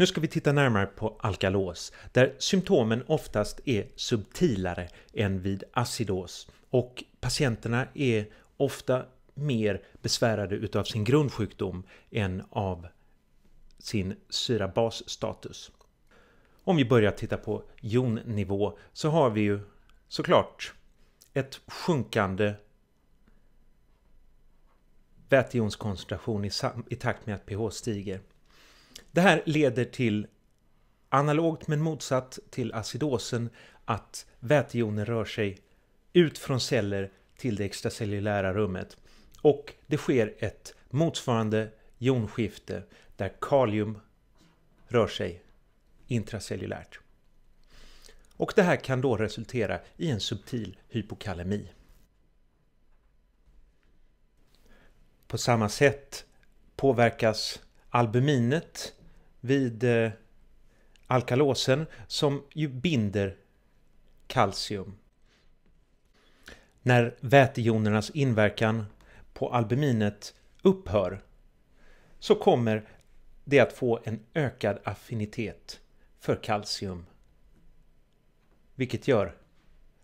Nu ska vi titta närmare på alkalos, där symptomen oftast är subtilare än vid acidos och patienterna är ofta mer besvärade utav sin grundsjukdom än av sin syrabasstatus. Om vi börjar titta på jonnivå så har vi ju såklart ett sjunkande vätejonskoncentration i, i takt med att pH stiger. Det här leder till, analogt men motsatt till acidosen, att vätejoner rör sig ut från celler till det extracellulära rummet. Och det sker ett motsvarande jonskifte där kalium rör sig intracellulärt. Och det här kan då resultera i en subtil hypokalemi. På samma sätt påverkas albuminet vid eh, alkalosen som ju binder kalcium. När vätejonernas inverkan på albuminet upphör så kommer det att få en ökad affinitet för kalcium. Vilket gör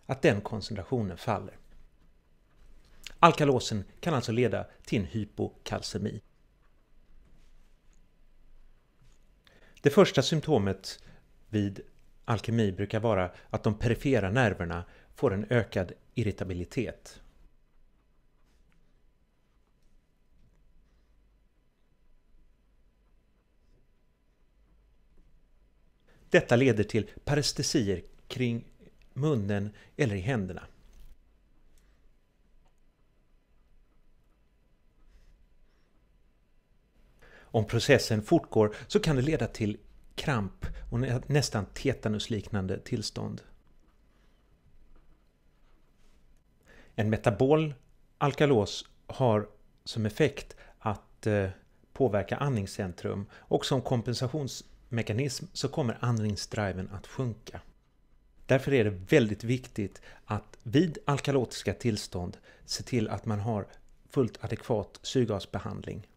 att den koncentrationen faller. Alkalosen kan alltså leda till en hypokalcemi. Det första symptomet vid alkemi brukar vara att de perifera nerverna får en ökad irritabilitet. Detta leder till parestesier kring munnen eller i händerna. om processen fortgår så kan det leda till kramp och nästan tetanusliknande tillstånd. En metabol alkalos har som effekt att eh, påverka andningscentrum och som kompensationsmekanism så kommer andningsdriven att sjunka. Därför är det väldigt viktigt att vid alkalotiska tillstånd se till att man har fullt adekvat syrgasbehandling.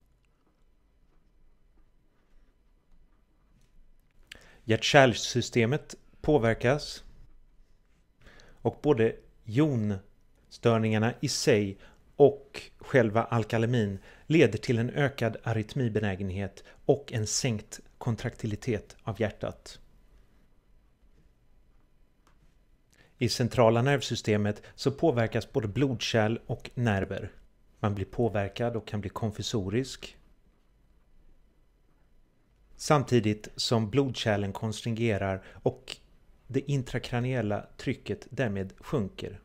Hjärt-kärlsystemet påverkas och både jonstörningarna i sig och själva alkalemin leder till en ökad arytmibenägenhet och en sänkt kontraktilitet av hjärtat. I centrala nervsystemet så påverkas både blodkärl och nerver. Man blir påverkad och kan bli konfusorisk. Samtidigt som blodkärlen konstringerar och det intrakraniella trycket därmed sjunker.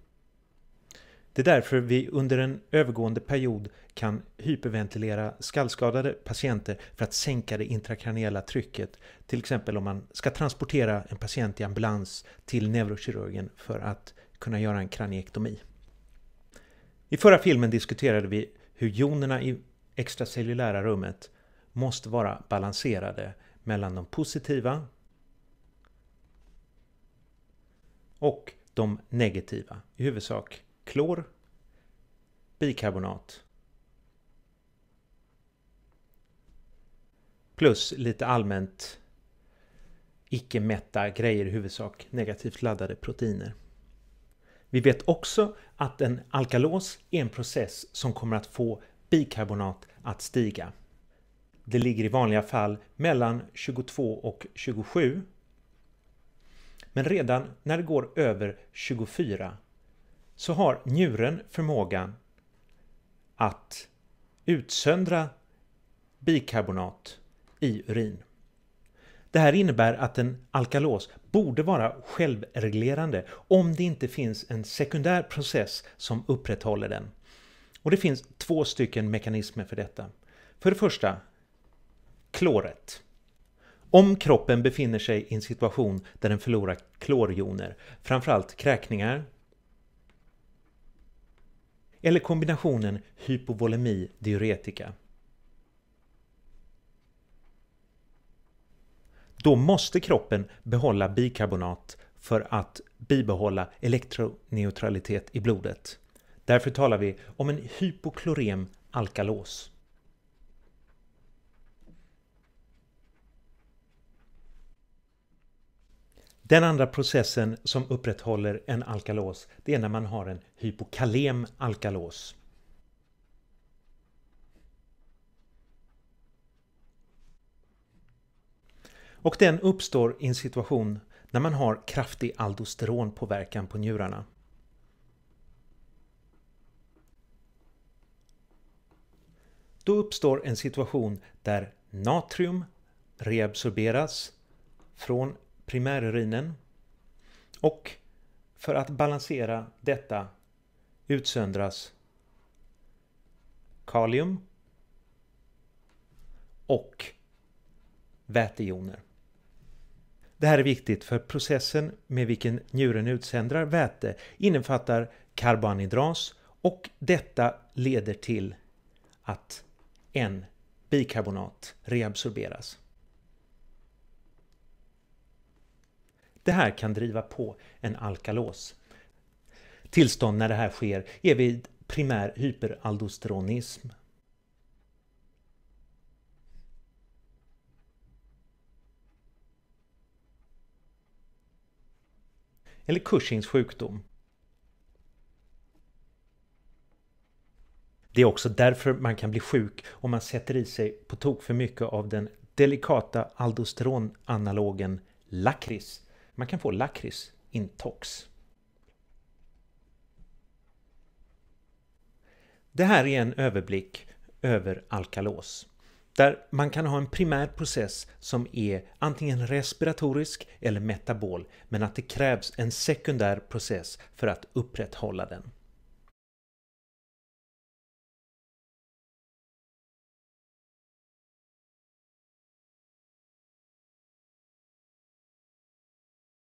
Det är därför vi under en övergående period kan hyperventilera skallskadade patienter för att sänka det intrakraniella trycket. Till exempel om man ska transportera en patient i ambulans till neurokirurgen för att kunna göra en kraniektomi. I förra filmen diskuterade vi hur jonerna i extracellulära rummet måste vara balanserade mellan de positiva och de negativa. I huvudsak klor, bikarbonat plus lite allmänt icke-mätta grejer, i huvudsak negativt laddade proteiner. Vi vet också att en alkalos är en process som kommer att få bikarbonat att stiga. Det ligger i vanliga fall mellan 22 och 27. Men redan när det går över 24 så har njuren förmågan att utsöndra bikarbonat i urin. Det här innebär att en alkalos borde vara självreglerande om det inte finns en sekundär process som upprätthåller den. Och det finns två stycken mekanismer för detta. För det första, kloret. Om kroppen befinner sig i en situation där den förlorar klorjoner, framförallt kräkningar, eller kombinationen hypovolemi-diuretika. Då måste kroppen behålla bikarbonat för att bibehålla elektroneutralitet i blodet. Därför talar vi om en hypoklorem alkalos. Den andra processen som upprätthåller en alkalos det är när man har en hypokalem alkalos. Och den uppstår i en situation när man har kraftig aldosteronpåverkan på njurarna. Då uppstår en situation där natrium reabsorberas från primärurinen. Och för att balansera detta utsöndras kalium och vätejoner. Det här är viktigt för processen med vilken njuren utsöndrar väte innefattar karbonhydras och detta leder till att en bikarbonat reabsorberas. Det här kan driva på en alkalos. Tillstånd när det här sker är vid primär hyperaldosteronism. Eller Cushings sjukdom. Det är också därför man kan bli sjuk om man sätter i sig på tok för mycket av den delikata aldosteronanalogen lakrits man kan få lakritsintox. Det här är en överblick över alkalos där man kan ha en primär process som är antingen respiratorisk eller metabol men att det krävs en sekundär process för att upprätthålla den.